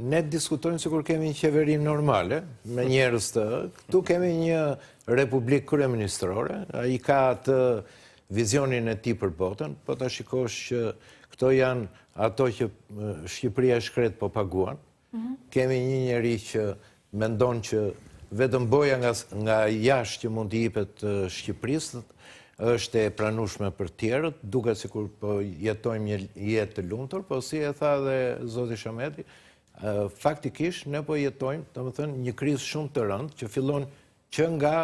ne diskutojnë si kur kemi një qeverim normale, me njerës të, tu kemi një republikë kërë e ministrore, a i ka atë vizionin e ti për botën, po të shikosh që këto janë ato që Shqipëria shkret po paguan, mhm. kemi një njeri që mendon që vetëm boja nga jashtë që mund të jipet Shqipërisë, është e pranushme për tjerët, duke si kur po jetojmë një jetë të luntur, po si e tha dhe Zoti Shometi, faktikisht ne po jetojmë, të më thënë, një krizë shumë të rëndë, që fillon që nga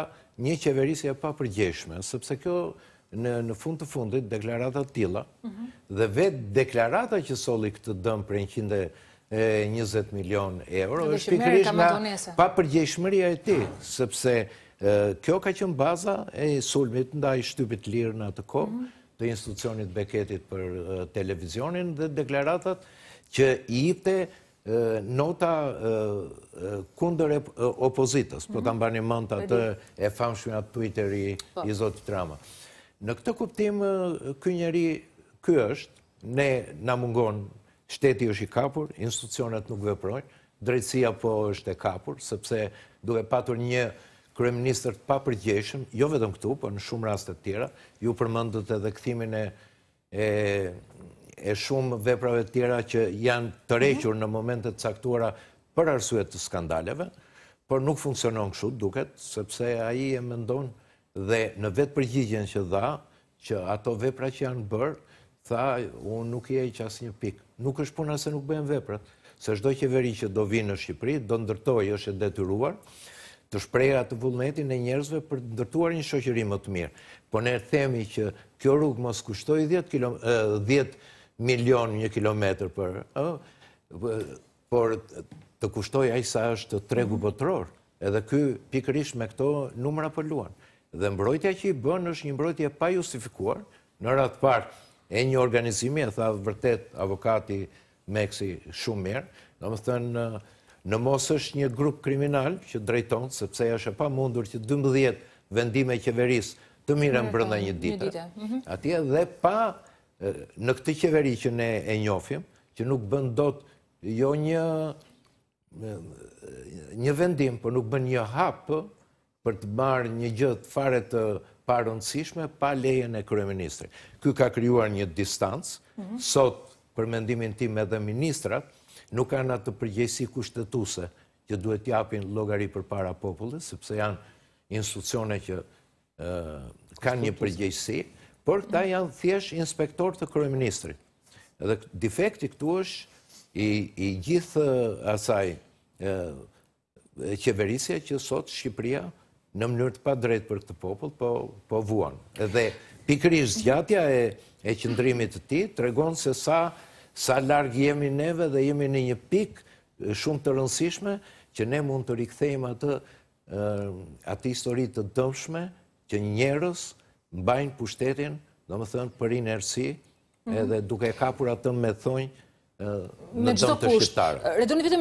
një qeverisi e pa përgjeshme, sëpse kjo në fund të fundit, deklaratat tila, mhm. dhe vetë deklarata që soli këtë dëmë për 120 milion euro, është pikrish nga pa përgjeshmëria e ti, sëpse kjo ka qënë baza e sulmit nda i shtypit lirë në atë kohë, mhm. të institucionit beketit për televizionin dhe deklaratat që i të nota kundër opozitës, po mhm. të mbani mënda të e famshme atë Twitter po. i Zotit Rama. Në këtë kuptim, këj njeri këj është, ne në mungon shteti është i kapur, institucionet nuk veprojnë, drejtsia po është e kapur, sepse duke patur një kërëministër të papërgjeshëm, jo vetëm këtu, po në shumë rastet tjera, ju përmëndët edhe këthimin e e shumë veprave tjera që janë të mhm. requr në momentet caktuara për arsuet të skandaleve, për nuk funksionon këshu duket, sepse aji e mëndon dhe në vetë përgjigjen që dha, që ato vepra që janë bërë, tha, unë nuk e i qasë një pikë. Nuk është puna se nuk bëjmë veprat, se shdoj qeveri që do vinë në Shqipëri, do ndërtoj është e detyruar, të shpreja të vullnetin e njerëzve për ndërtuar një shoqëri më të mirë. Po ne themi që kjo rrugë mos kushtoj 10 milion një kilometr për, por të kushtoj a i sa është tregu mhm. botëror, edhe ky pikërish me këto numra pëlluan. Dhe mbrojtja që i bënë është një mbrojtja pa justifikuar, në ratë parë e një organizimi, e thadë vërtet avokati Meksi shumë mirë, në më thënë në mos është një grup kriminal që drejton, sepse është e pa mundur që 12 vendime qeverisë, të mire e më brënda mhm, një dita. Ati e dhe pa në këtë qeveri që ne e njofim, që nuk bëndot jo një një vendim, për po nuk bënd një hapë për të marë një gjëtë fare të parëndësishme pa lejen e kërëministri. Ky ka kryuar një distancë, mhm. sot për mendimin tim edhe ministrat, nuk ka në të përgjësi kushtetuse që duhet japin logari për para popullës, sepse janë institucione që kanë një përgjësi, Por këta janë thjesh inspektor të kërëministri. Dhe defekti këtu është i gjithë eh, asaj eh, qeverisja që sot Shqipria në mënyrë të pa drejt për këtë popull, po, po vuan. Dhe pikrish gjatja e qëndrimit të ti, të regonë se sa largë jemi neve dhe jemi në një pik eh, shumë të rëndësishme që ne mund të rikëthejmë atë historit të dëmshme që njerës mbajnë pushtetin, do më thënë për inersi, mhm. edhe duke kapur atëm me thonjë në dëmë të shqiptarë.